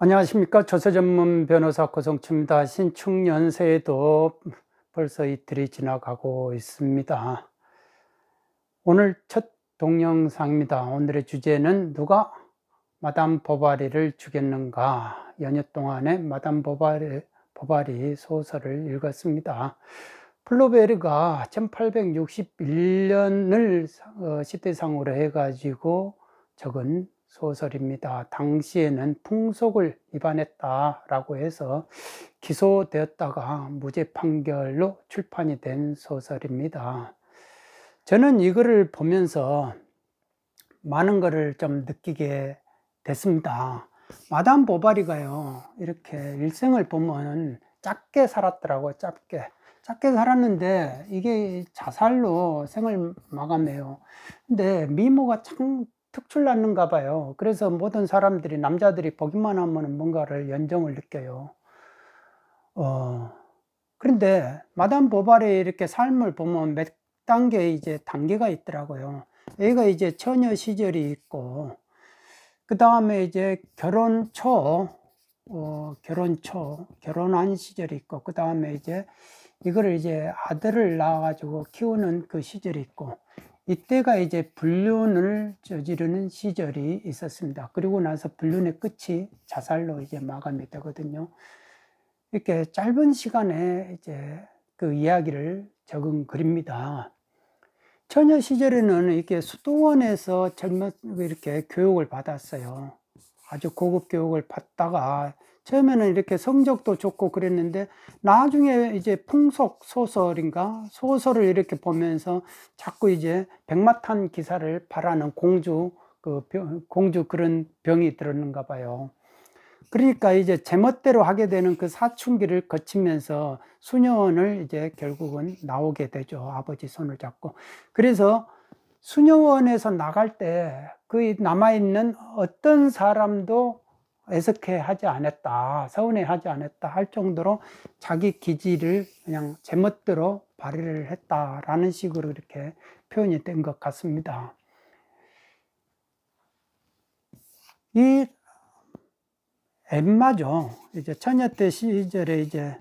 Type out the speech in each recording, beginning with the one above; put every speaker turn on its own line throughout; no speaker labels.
안녕하십니까 조세 전문 변호사 고성치입니다 신축연세에도 벌써 이틀이 지나가고 있습니다 오늘 첫 동영상입니다 오늘의 주제는 누가 마담 보바리를 죽였는가 연휴 동안에 마담 보바리, 보바리 소설을 읽었습니다 플로베르가 1861년을 어, 시대상으로 해가지고 적은 소설입니다. 당시에는 풍속을 위반했다라고 해서 기소되었다가 무죄 판결로 출판이 된 소설입니다. 저는 이 글을 보면서 많은 것을 좀 느끼게 됐습니다. 마담 보바리가요, 이렇게 일생을 보면 짧게 살았더라고요, 짧게. 짧게 살았는데 이게 자살로 생을 마감해요. 근데 미모가 참 특출났는가 봐요. 그래서 모든 사람들이 남자들이 보기만 하면 뭔가를 연정을 느껴요. 어, 그런데 마담 보발의 이렇게 삶을 보면 몇 단계 이제 단계가 있더라고요. 애가 이제 처녀 시절이 있고 그 다음에 이제 결혼 초 어, 결혼 초 결혼한 시절이 있고 그 다음에 이제 이거를 이제 아들을 낳아 가지고 키우는 그 시절이 있고 이때가 이제 불륜을 저지르는 시절이 있었습니다. 그리고 나서 불륜의 끝이 자살로 이제 마감이 되거든요. 이렇게 짧은 시간에 이제 그 이야기를 적은 글입니다. 처녀 시절에는 이렇게 수도원에서 젊은 이렇게 교육을 받았어요. 아주 고급 교육을 받다가 처음에는 이렇게 성적도 좋고 그랬는데 나중에 이제 풍속 소설인가 소설을 이렇게 보면서 자꾸 이제 백마탄 기사를 바라는 공주 그 병, 공주 그런 병이 들었는가 봐요. 그러니까 이제 제멋대로 하게 되는 그 사춘기를 거치면서 수녀원을 이제 결국은 나오게 되죠. 아버지 손을 잡고. 그래서 수녀원에서 나갈 때 그 남아있는 어떤 사람도 애석해하지 않았다, 서운해하지 않았다 할 정도로 자기 기질을 그냥 제멋대로 발휘를 했다라는 식으로 이렇게 표현이 된 것 같습니다. 이 엠마죠. 이제 처녀 때 시절에 이제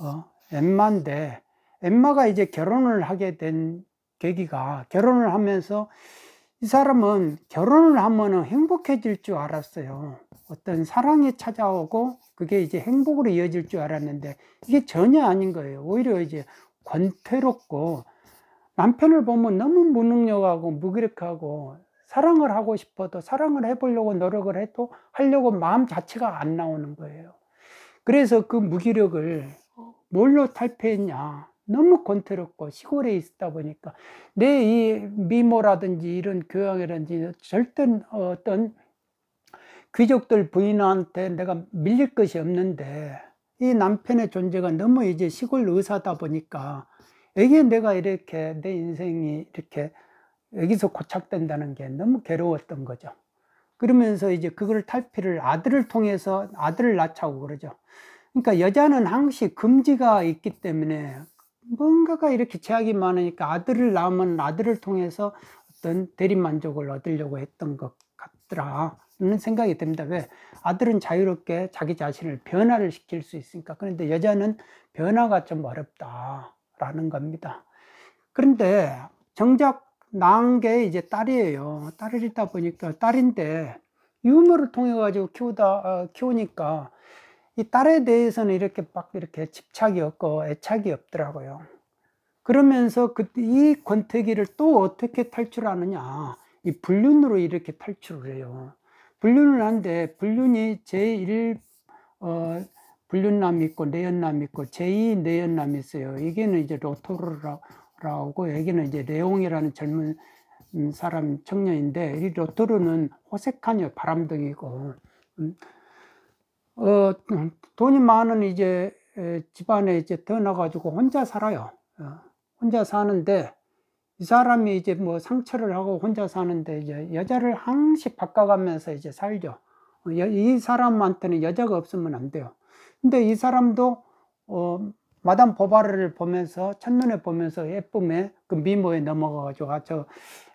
어, 엠마인데 엠마가 이제 결혼을 하게 된 계기가 결혼을 하면서 이 사람은 결혼을 하면 행복해질 줄 알았어요. 어떤 사랑이 찾아오고 그게 이제 행복으로 이어질 줄 알았는데 이게 전혀 아닌 거예요. 오히려 이제 권태롭고 남편을 보면 너무 무능력하고 무기력하고 사랑을 하고 싶어도 사랑을 해보려고 노력을 해도 하려고 마음 자체가 안 나오는 거예요. 그래서 그 무기력을 뭘로 탈피했냐. 너무 권태롭고 시골에 있다 보니까 내 이 미모라든지 이런 교양이라든지 절대 어떤 귀족들 부인한테 내가 밀릴 것이 없는데 이 남편의 존재가 너무 이제 시골 의사다 보니까 여기에 내가 이렇게 내 인생이 이렇게 여기서 고착된다는 게 너무 괴로웠던 거죠. 그러면서 이제 그걸 탈피를 아들을 통해서 아들을 낳자고 그러죠. 그러니까 여자는 항시 금지가 있기 때문에 뭔가가 이렇게 제약이 많으니까 아들을 낳으면 아들을 통해서 어떤 대리만족을 얻으려고 했던 것 같더라. 않는 생각이 듭니다. 왜? 아들은 자유롭게 자기 자신을 변화를 시킬 수 있으니까. 그런데 여자는 변화가 좀 어렵다라는 겁니다. 그런데 정작 낳은 게 이제 딸이에요. 딸을 있다 보니까 딸인데 유머를 통해 가지고 키우다 어, 키우니까 이 딸에 대해서는 이렇게 막 이렇게 집착이 없고 애착이 없더라고요. 그러면서 그 이 권태기를 또 어떻게 탈출하느냐? 이 불륜으로 이렇게 탈출을 해요. 불륜을 하는데 불륜이 제1 어, 불륜남이 있고 내연남이 있고 제2 내연남이 있어요. 이게는 이제 로토르라고 여기는 이제 레옹이라는 젊은 사람 청년인데 이 로토르는 호색하녀 바람둥이고 음, 어, 돈이 많은 이제 집안에 이제 떠나가지고 혼자 살아요. 어, 혼자 사는데 이 사람이 이제 뭐 상처를 하고 혼자 사는데 이제 여자를 항상 바꿔가면서 이제 살죠. 어, 이 사람한테는 여자가 없으면 안 돼요. 근데 이 사람도 어, 마담 보바르를 보면서 첫눈에 보면서 예쁨에 그 미모에 넘어가가지고 아, 저,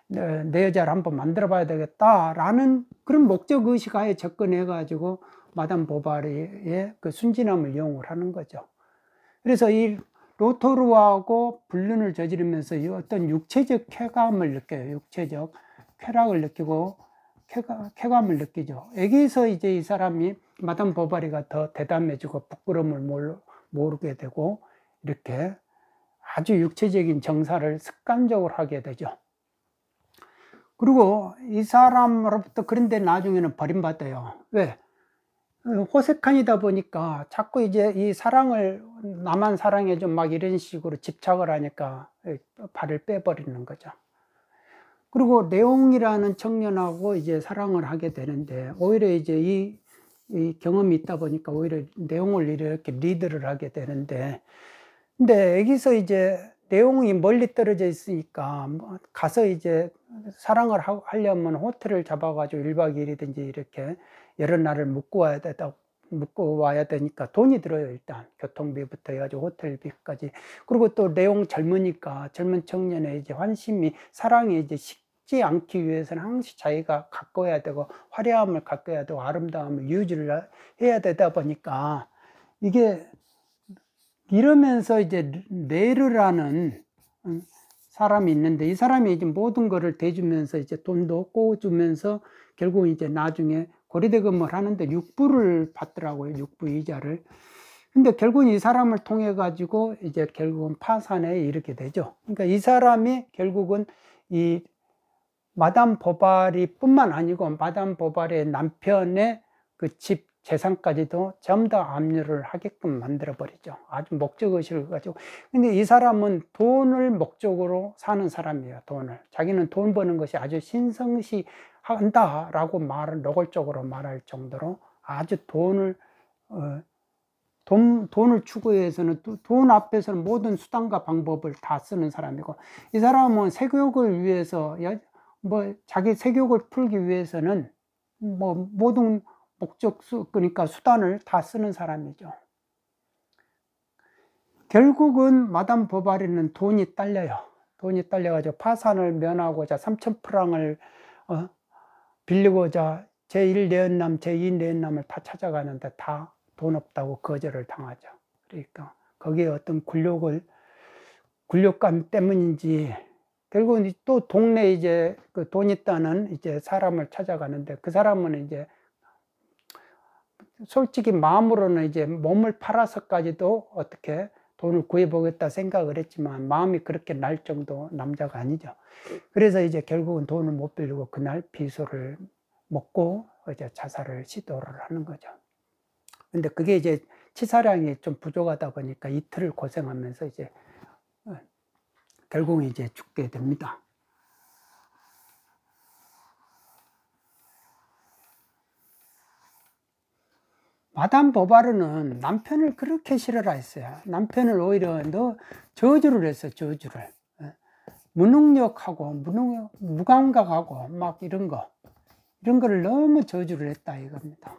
내, 내 여자를 한번 만들어 봐야 되겠다라는 그런 목적 의식 하에 접근해 가지고 마담 보바르의 그 순진함을 이용을 하는 거죠. 그래서 이 로토루하고 불륜을 저지르면서 어떤 육체적 쾌감을 느껴요. 육체적 쾌락을 느끼고 쾌가, 감을 느끼죠. 여기서 이제 이 사람이 마담 보바리가 더 대담해지고 부끄러움을 모르게 되고 이렇게 아주 육체적인 정사를 습관적으로 하게 되죠. 그리고 이 사람으로부터 그런데 나중에는 버림받아요. 왜? 호색한이다 보니까 자꾸 이제 이 사랑을 나만 사랑해 좀 막 이런 식으로 집착을 하니까 발을 빼버리는 거죠. 그리고 내용이라는 청년하고 이제 사랑을 하게 되는데 오히려 이제 이, 이 경험이 있다 보니까 오히려 내용을 이렇게 리드를 하게 되는데 근데 여기서 이제 내용이 멀리 떨어져 있으니까 뭐 가서 이제 사랑을 하려면 호텔을 잡아가지고 1박 2일이든지 이렇게 여러 날을 묶고 와야 되다 묶어 와야 되니까 돈이 들어요 일단 교통비부터 해가지고 호텔비까지 그리고 또 내용 젊으니까 젊은 청년의 이제 환심이 사랑이 이제 식지 않기 위해서는 항상 자기가 가꿔야 되고 화려함을 가꿔야 되고 아름다움을 유지를 해야 되다 보니까 이게 이러면서 이제 내르라는 음, 사람이 있는데 이 사람이 이제 모든 거를 대주면서 이제 돈도 꼬주면서 결국 이제 나중에 고리대금을 하는데 육부를 받더라고요. 육부 이자를. 근데 결국은 이 사람을 통해 가지고 이제 결국은 파산에 이르게 되죠. 그러니까 이 사람이 결국은 이 마담 보바리 뿐만 아니고 마담 보바리의 남편의 그 집 재산까지도 전부 다 압류를 하게끔 만들어 버리죠. 아주 목적의식을 가지고. 근데 이 사람은 돈을 목적으로 사는 사람이에요. 돈을. 자기는 돈 버는 것이 아주 신성시 한다라고 말을 노골적으로 말할 정도로 아주 돈을 어, 돈, 돈을 추구해서는 돈 앞에서는 모든 수단과 방법을 다 쓰는 사람이고 이 사람은 세교육을 위해서 뭐 자기 세교육을 풀기 위해서는 뭐 모든 목적 수 그러니까 수단을 다 쓰는 사람이죠. 결국은 마담 버바리는 돈이 딸려요. 돈이 딸려가지고 파산을 면하고자 3천 프랑을 어, 빌리고자 제1 내연남, 제2 내연남을 다 찾아가는데 다 돈 없다고 거절을 당하죠. 그러니까 거기에 어떤 굴욕을 굴욕감 때문인지 결국은 또 동네 이제 그 돈 있다는 이제 사람을 찾아가는데 그 사람은 이제 솔직히 마음으로는 이제 몸을 팔아서까지도 어떻게 돈을 구해보겠다 생각을 했지만 마음이 그렇게 날 정도 남자가 아니죠. 그래서 이제 결국은 돈을 못 빌리고 그날 비소를 먹고 이제 자살을 시도를 하는 거죠. 근데 그게 이제 치사량이 좀 부족하다 보니까 이틀을 고생하면서 이제 어, 결국 이제 죽게 됩니다. 마담 보바르는 남편을 그렇게 싫어라 했어요. 남편을 오히려 더 저주를 했어, 저주를. 어? 무능력하고, 무능력, 무감각하고, 막 이런 거. 이런 거를 너무 저주를 했다 이겁니다.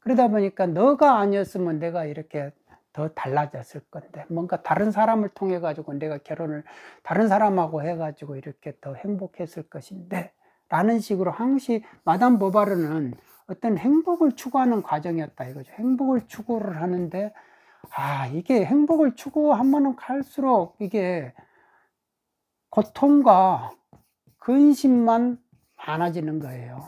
그러다 보니까 너가 아니었으면 내가 이렇게 더 달라졌을 건데 뭔가 다른 사람을 통해 가지고 내가 결혼을 다른 사람하고 해가지고 이렇게 더 행복했을 것인데 라는 식으로 항시 마담 보바르는 어떤 행복을 추구하는 과정이었다 이거죠. 행복을 추구를 하는데 아 이게 행복을 추구하면 갈수록 이게 고통과 근심만 많아지는 거예요.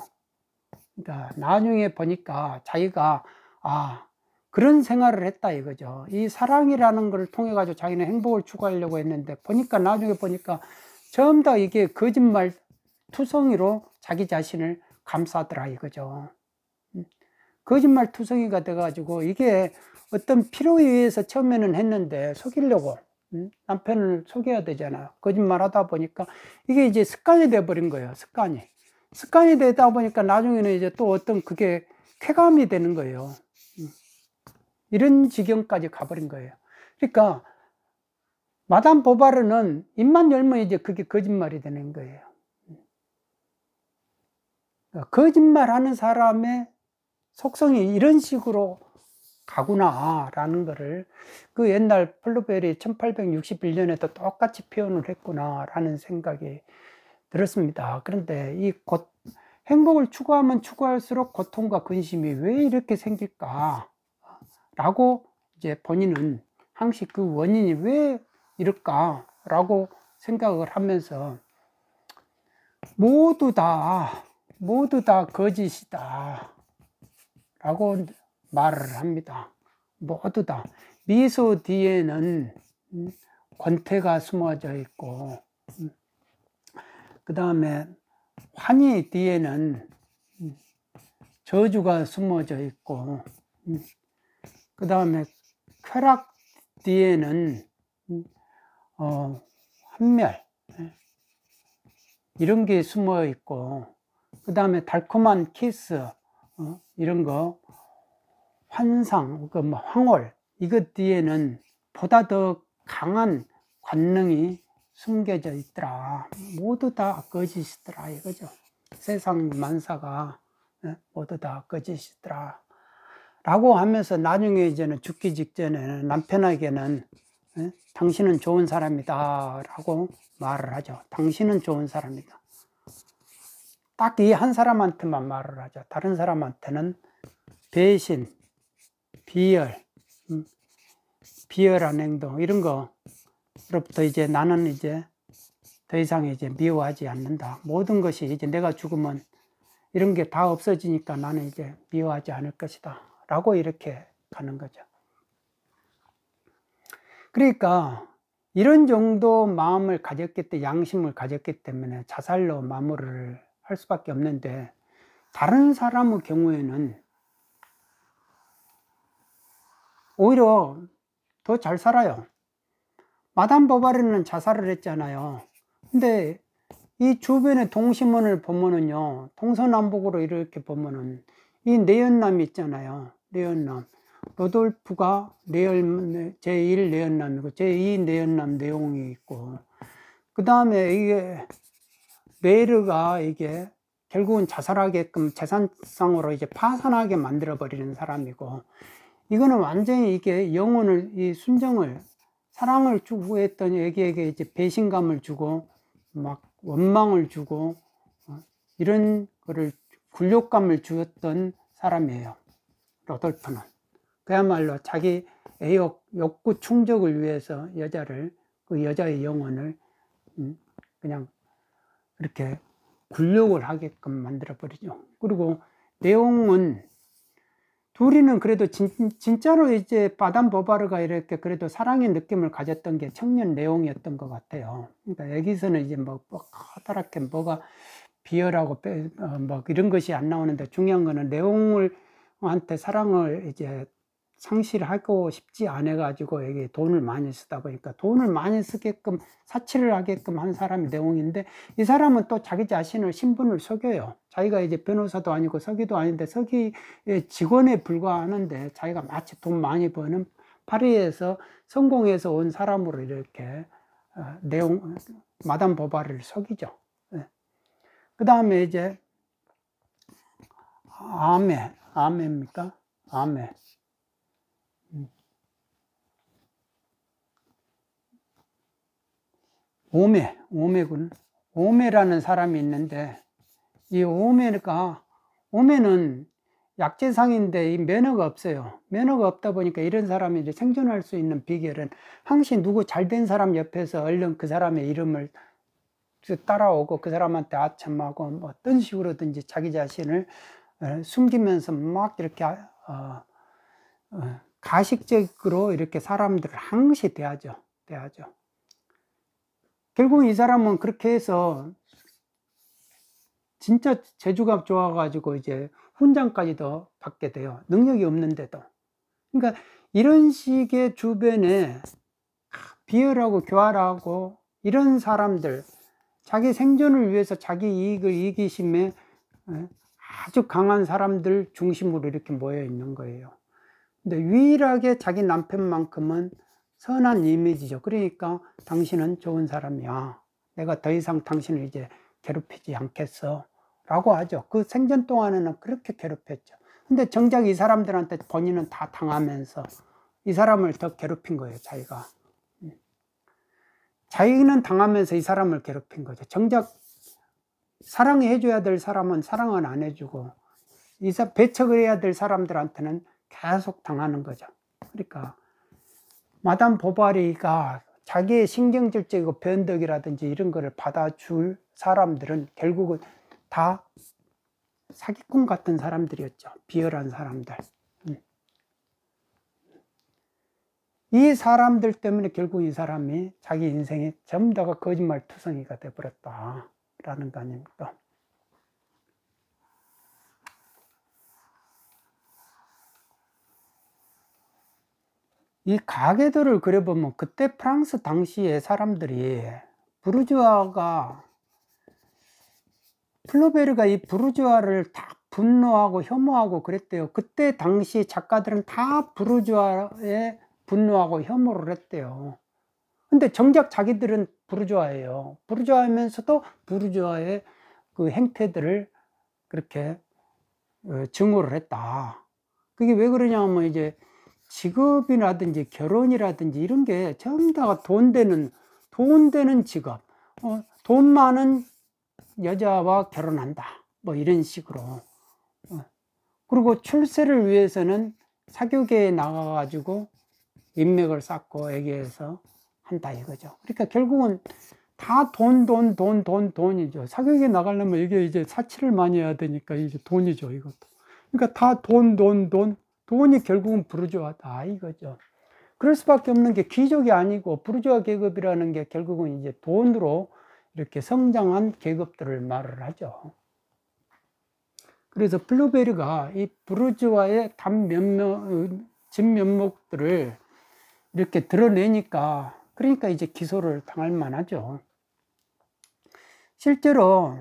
그러니까 나중에 보니까 자기가 아 그런 생활을 했다 이거죠. 이 사랑이라는 걸 통해 가지고 자기는 행복을 추구하려고 했는데 보니까 나중에 보니까 전부 다 이게 거짓말 투성이로 자기 자신을 감싸더라 이거죠. 거짓말 투성이가 돼가지고 이게 어떤 필요에 의해서 처음에는 했는데 속이려고 음, 남편을 속여야 되잖아 거짓말 하다 보니까 이게 이제 습관이 돼버린 거예요. 습관이. 습관이 되다 보니까 나중에는 이제 또 어떤 그게 쾌감이 되는 거예요. 음. 이런 지경까지 가버린 거예요. 그러니까 마담 보바르는 입만 열면 이제 그게 거짓말이 되는 거예요. 음. 그러니까 거짓말하는 사람의 속성이 이런 식으로 가구나라는 것을 그 옛날 플루베리 1861년에도 똑같이 표현을 했구나라는 생각이 들었습니다. 그런데 이 곧, 행복을 추구하면 추구할수록 고통과 근심이 왜 이렇게 생길까? 라고 이제 본인은 항시 그 원인이 왜 이럴까? 라고 생각을 하면서 모두 다, 모두 다 거짓이다. 라고 말을 합니다. 모두 뭐 다. 미소 뒤에는 권태가 숨어져 있고, 그 다음에 환희 뒤에는 저주가 숨어져 있고, 그 다음에 쾌락 뒤에는 어, 한멸 이런 게 숨어 있고, 그 다음에 달콤한 키스, 어? 이런 거 환상, 그뭐 그러니까 황홀 이것 뒤에는 보다 더 강한 관능이 숨겨져 있더라. 모두 다 거짓이더라 이거죠. 세상 만사가 예, 모두 다 거짓이더라. 라고 하면서 나중에 이제는 죽기 직전에는 남편에게는 예, 당신은 좋은 사람이다 라고 말을 하죠. 당신은 좋은 사람이다. 딱이한 사람한테만 말을 하자. 다른 사람한테는 배신, 비열, 음, 비열한 행동 이런 거로부터 이제 나는 이제 더 이상 이제 미워하지 않는다. 모든 것이 이제 내가 죽으면 이런 게 다 없어지니까 나는 이제 미워하지 않을 것이다. 라고 이렇게 가는 거죠. 그러니까 이런 정도 마음을 가졌기 때문에 양심을 가졌기 때문에 자살로 마무리를 할 수밖에 없는데 다른 사람의 경우에는 오히려 더 잘 살아요. 마담 버바리는 자살을 했잖아요. 근데 이 주변의 동심원을 보면은요, 동서남북으로 이렇게 보면은 이 내연남이 있잖아요. 내연남. 로돌프가 내연 제1 내연남이고, 제2 내연남 내용이 있고, 그 다음에 이게 뇌르가 이게 결국은 자살하게끔 재산상으로 이제 파산하게 만들어 버리는 사람이고 이거는 완전히 이게 영혼을 이 순정을 사랑을 추구했던 애기에게 이제 배신감을 주고 막 원망을 주고 어, 이런 거를 굴욕감을 주었던 사람이에요. 로돌프는 그야말로 자기 애욕 욕구 충족을 위해서 여자를 그 여자의 영혼을 음, 그냥 이렇게 굴욕을 하게끔 만들어 버리죠. 그리고 내용은 둘이는 그래도 진, 짜로 이제 바담 버바르가 이렇게 그래도 사랑의 느낌을 가졌던 게 청년 내용이었던 것 같아요. 그러니까 여기서는 이제 뭐, 뭐 커다랗게 뭐가 비열하고 빼, 어, 뭐 이런 것이 안 나오는데 중요한 거는 내용을 한테 사랑을 이제 상실하고 싶지 않아 가지고 이게 돈을 많이 쓰다 보니까 돈을 많이 쓰게끔 사치를 하게끔 한 사람이 내홍인데 이 사람은 또 자기 자신을 신분을 속여요. 자기가 이제 변호사도 아니고 서기도 아닌데 서기 직원에 불과하는데 자기가 마치 돈 많이 버는 파리에서 성공해서 온 사람으로 이렇게 어, 내용 마담 보바를 속이죠. 예. 그 다음에 이제 아메 아메입니까? 아메 오메, 오메군. 오메라는 사람이 있는데 이 오메가 오메는 약재상인데 이 매너가 없어요. 매너가 없다 보니까 이런 사람이 이제 생존할 수 있는 비결은 항시 누구 잘된 사람 옆에서 얼른 그 사람의 이름을 따라오고 그 사람한테 아첨하고 뭐 어떤 식으로든지 자기 자신을 어, 숨기면서 막 이렇게 어, 어, 가식적으로 이렇게 사람들을 항시 대하죠. 대하죠. 결국 이 사람은 그렇게 해서 진짜 재주가 좋아가지고 이제 훈장까지도 받게 돼요. 능력이 없는데도. 그러니까 이런 식의 주변에 비열하고 교활하고 이런 사람들, 자기 생존을 위해서 자기 이익을 이기심에 예, 아주 강한 사람들 중심으로 이렇게 모여 있는 거예요. 근데 유일하게 자기 남편만큼은 선한 이미지죠. 그러니까 당신은 좋은 사람이야. 내가 더 이상 당신을 이제 괴롭히지 않겠어. 라고 하죠. 그 생전 동안에는 그렇게 괴롭혔죠. 근데 정작 이 사람들한테 본인은 다 당하면서 이 사람을 더 괴롭힌 거예요, 자기가. 음. 자기는 당하면서 이 사람을 괴롭힌 거죠. 정작 사랑해 줘야될 사람은 사랑은 안 해주고, 이사 배척을 해야 될 사람들한테는 계속 당하는 거죠. 그러니까 마담 보바리가 자기의 신경질적이고 변덕이라든지 이런 거를 받아줄 사람들은 결국은 다 사기꾼 같은 사람들이었죠. 비열한 사람들. 음. 이 사람들 때문에 결국 이 사람이 자기 인생이 전부 다가 거짓말 투성이가 돼버렸다라는 거 아닙니까? 이 가게들을 그려보면 그때 프랑스 당시의 사람들이 부르주아가 플로베르가 이 부르주아를 다 분노하고 혐오하고 그랬대요. 그때 당시 작가들은 다 부르주아에 분노하고 혐오를 했대요. 근데 정작 자기들은 부르주아예요. 부르주아면서도 부르주아의 그 행태들을 그렇게 어, 증오를 했다. 그게 왜 그러냐면 이제 직업이라든지 결혼이라든지 이런 게 전부 다 돈 되는 돈 되는 직업 어, 돈 많은 여자와 결혼한다 뭐 이런 식으로 어, 그리고 출세를 위해서는 사교계에 나가 가지고 인맥을 쌓고 애기에서 한다 이거죠 그러니까 결국은 다 돈, 돈, 돈, 돈, 돈이죠. 사격에 교 나가려면 이게 이제 사치를 많이 해야 되니까 이제 돈이죠, 이것도. 그러니까 다 돈, 돈, 돈. 돈이 결국은 부르주아다 이거죠. 그럴 수밖에 없는 게 귀족이 아니고 부르주아 계급이라는 게 결국은 이제 돈으로 이렇게 성장한 계급들을 말을 하죠. 그래서 플루베르가 이 부르주아의 단면목 진면목들을 이렇게 드러내니까 그러니까 이제 기소를 당할 만하죠. 실제로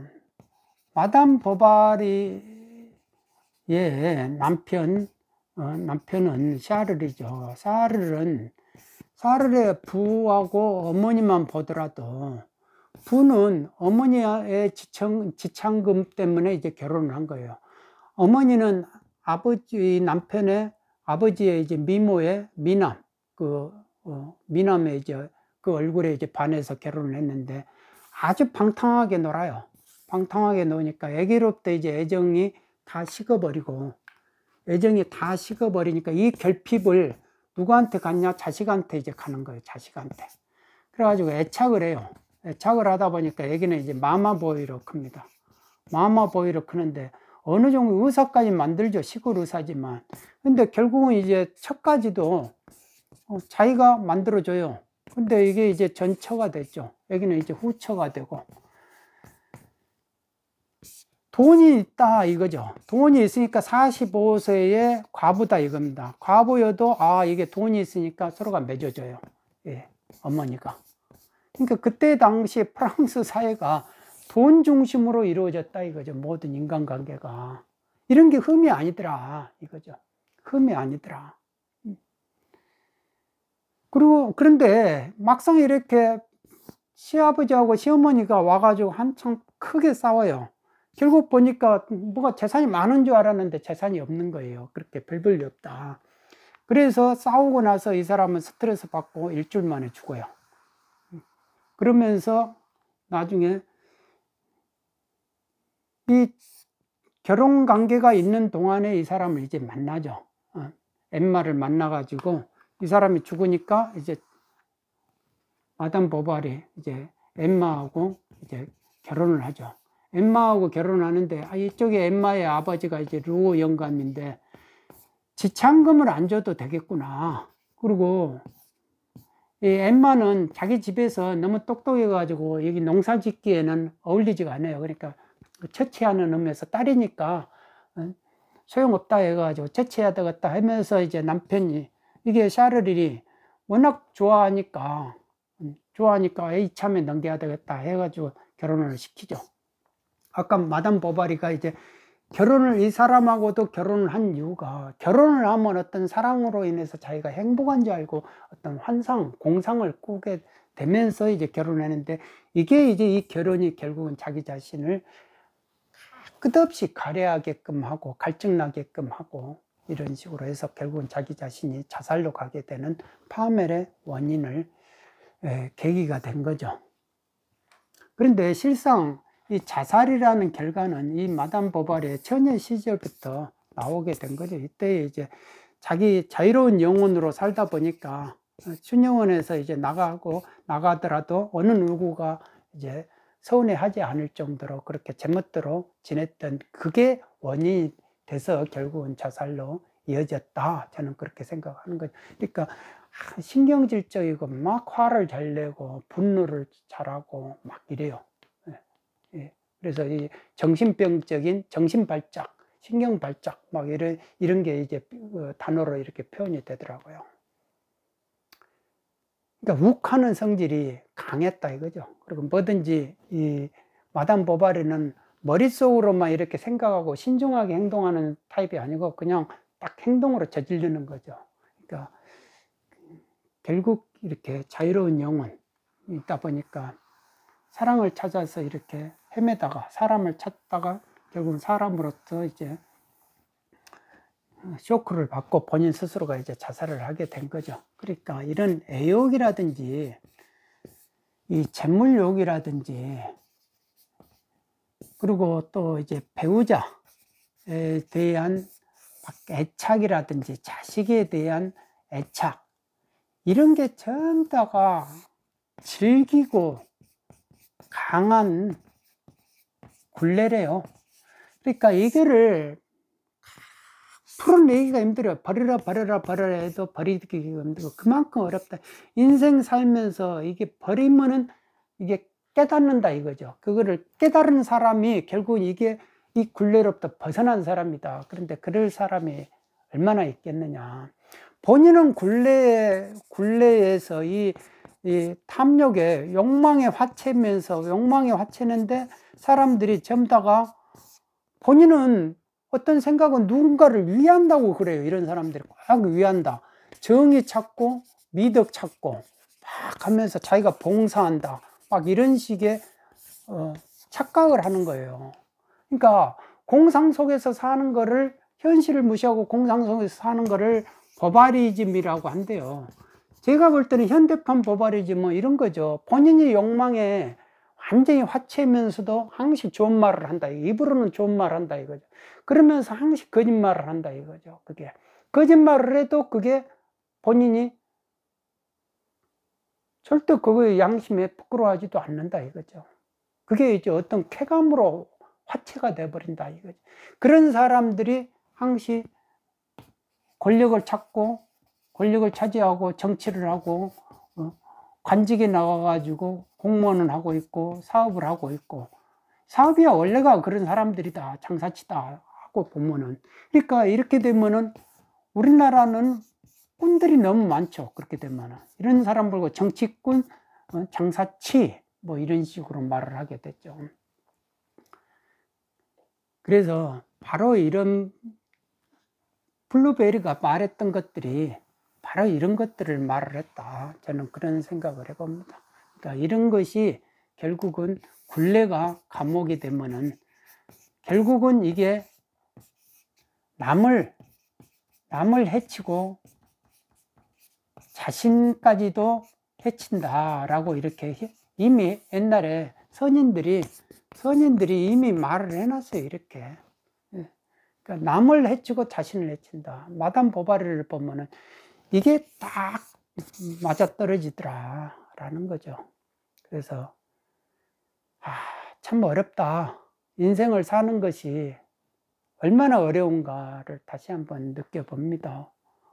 마담 보바리의 남편 어, 남편은 샤르르죠. 샤르르는 샤르르의 부하고 어머니만 보더라도 부는 어머니의 지청, 지창금 때문에 이제 결혼을 한 거예요. 어머니는 아버지 남편의 아버지의 이제 미모의 미남 그 어, 미남의 이제 그 얼굴에 이제 반해서 결혼을 했는데 아주 방탕하게 놀아요. 방탕하게 노니까 애기롭때 이제 애정이 다 식어버리고 애정이 다 식어버리니까 이 결핍을 누구한테 갔냐? 자식한테 이제 가는 거예요. 자식한테. 그래가지고 애착을 해요. 애착을 하다 보니까 애기는 이제 마마보이로 큽니다. 마마보이로 크는데 어느 정도 의사까지 만들죠. 시골 의사지만. 근데 결국은 이제 척까지도 어, 자기가 만들어줘요. 근데 이게 이제 전처가 됐죠. 애기는 이제 후처가 되고. 돈이 있다 이거죠. 돈이 있으니까 45세에 과부다 이겁니다. 과부여도 아 이게 돈이 있으니까 서로가 맺어져요 예, 어머니가. 그러니까 그때 당시 프랑스 사회가 돈 중심으로 이루어졌다 이거죠. 모든 인간관계가. 이런 게 흠이 아니더라 이거죠. 흠이 아니더라. 음. 그리고 그런데 막상 이렇게 시아버지하고 시어머니가 와가지고 한참 크게 싸워요. 결국 보니까 뭐가 재산이 많은 줄 알았는데 재산이 없는 거예요. 그렇게 별별이 없다. 그래서 싸우고 나서 이 사람은 스트레스 받고 일주일 만에 죽어요. 그러면서 나중에 이 결혼 관계가 있는 동안에 이 사람을 이제 만나죠. 어, 엠마를 만나가지고 이 사람이 죽으니까 이제 마담 보발이 이제 엠마하고 이제 결혼을 하죠. 엠마하고 결혼하는데 아, 이쪽에 엠마의 아버지가 이제 루오 영감인데 지참금을 안 줘도 되겠구나. 그리고 이 엠마는 자기 집에서 너무 똑똑해가지고 여기 농사 짓기에는 어울리지가 않아요. 그러니까 그 처치하는 놈에서 딸이니까 어, 소용없다 해가지고 처치하다가겠 하면서 이제 남편이 이게 샤를이 르 워낙 좋아하니까 음, 좋아하니까 이참에 넘겨야 되겠다 해가지고 결혼을 시키죠. 아까 마담 보바리가 이제 결혼을 이 사람하고도 결혼을 한 이유가 결혼을 하면 어떤 사랑으로 인해서 자기가 행복한 줄 알고 어떤 환상, 공상을 꾸게 되면서 이제 결혼했는데 이게 이제 이 결혼이 결국은 자기 자신을 끝없이 가려하게끔 하고 갈증나게끔 하고 이런 식으로 해서 결국은 자기 자신이 자살로 가게 되는 파멸의 원인을 에, 계기가 된 거죠. 그런데 실상 이 자살이라는 결과는 이 마담 보발의 천연 시절부터 나오게 된 거죠. 이때 이제 자기 자유로운 영혼으로 살다 보니까 춘영원에서 이제 나가고 나가더라도 어느 누구가 이제 서운해하지 않을 정도로 그렇게 제멋대로 지냈던 그게 원인이 돼서 결국은 자살로 이어졌다. 저는 그렇게 생각하는 거죠. 그러니까 신경질적이고 막 화를 잘 내고 분노를 잘하고 막 이래요. 예. 그래서 이 정신병적인 정신발작, 신경발작 막 이런 이런 게 이제 어, 단어로 이렇게 표현이 되더라고요. 그러니까 욱하는 성질이 강했다 이거죠. 그리고 뭐든지 이 마담 보바리는 머릿속으로만 이렇게 생각하고 신중하게 행동하는 타입이 아니고 그냥 딱 행동으로 저질르는 거죠. 그러니까 결국 이렇게 자유로운 영혼 있다 보니까 사랑을 찾아서 이렇게 헤매다가 사람을 찾다가 결국은 사람으로서 이제 쇼크를 받고 본인 스스로가 이제 자살을 하게 된 거죠. 그러니까 이런 애욕이라든지 이 재물욕이라든지 그리고 또 이제 배우자에 대한 애착이라든지 자식에 대한 애착 이런 게 전부 다가 즐기고 강한 굴레래요. 그러니까 얘기를 풀어내기가 힘들어요. 버리라 버리라 버리라 해도 버리기가 힘들고 그만큼 어렵다. 인생 살면서 이게 버리면은 이게 깨닫는다 이거죠. 그거를 깨달은 사람이 결국 은 이게 이 굴레로부터 벗어난 사람이다. 그런데 그럴 사람이 얼마나 있겠느냐. 본인은 굴레 굴레에서 이이 탐욕에 욕망에 화채면서 욕망에 화채인데 사람들이 전다가 본인은 어떤 생각은 누군가를 위한다고 그래요. 이런 사람들이 꼭 위한다. 정의 찾고 미덕 찾고 막 하면서 자기가 봉사한다. 막 이런 식의 어, 착각을 하는 거예요. 그러니까 공상 속에서 사는 거를 현실을 무시하고 공상 속에서 사는 거를 버바리즘이라고 한대요. 제가 볼 때는 현대판 보발이지 뭐 이런 거죠. 본인의 욕망에 완전히 화채면서도 항시 좋은 말을 한다. 입으로는 좋은 말을 한다 이거죠. 그러면서 항시 거짓말을 한다 이거죠. 그게 거짓말을 해도 그게 본인이 절대 그거의 양심에 부끄러워하지도 않는다 이거죠. 그게 이제 어떤 쾌감으로 화채가 돼버린다 이거죠. 그런 사람들이 항시 권력을 찾고 권력을 차지하고 정치를 하고 어, 관직에 나와가지고 공무원을 하고 있고 사업을 하고 있고 사업이야 원래가 그런 사람들이다 장사치다 하고 보면은 그러니까 이렇게 되면은 우리나라는 꾼들이 너무 많죠 그렇게 되면은 이런 사람 보고 정치꾼 어, 장사치 뭐 이런 식으로 말을 하게 됐죠 그래서 바로 이런 블루베리가 말했던 것들이 바로 이런 것들을 말을 했다. 저는 그런 생각을 해봅니다. 그러니까 이런 것이 결국은 굴레가 감옥이 되면은 결국은 이게 남을 남을 해치고 자신까지도 해친다라고 이렇게 이미 옛날에 선인들이 선인들이 이미 말을 해놨어요 이렇게 예. 그러니까 남을 해치고 자신을 해친다 마담 보바리를 보면은 이게 딱 맞아떨어지더라 라는 거죠 그래서 아, 참 어렵다 인생을 사는 것이 얼마나 어려운가를 다시 한번 느껴봅니다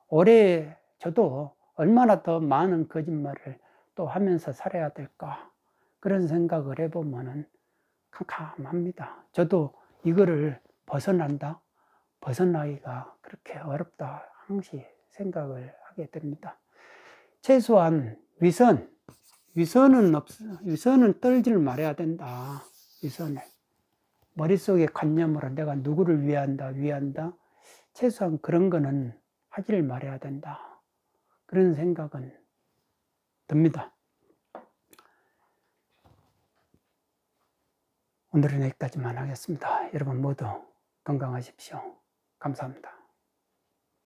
올해 저도 얼마나 더 많은 거짓말을 또 하면서 살아야 될까 그런 생각을 해보면은 캄캄합니다 저도 이거를 벗어난다 벗어나기가 그렇게 어렵다 항시 생각을 하게 됩니다. 최소한 위선, 위선은 없, 위선은 떨질 말아야 된다. 위선을. 머릿속에 관념으로 내가 누구를 위한다, 위한다. 최소한 그런 거는 하지를 말아야 된다. 그런 생각은 듭니다. 오늘은 여기까지만 하겠습니다. 여러분 모두 건강하십시오. 감사합니다.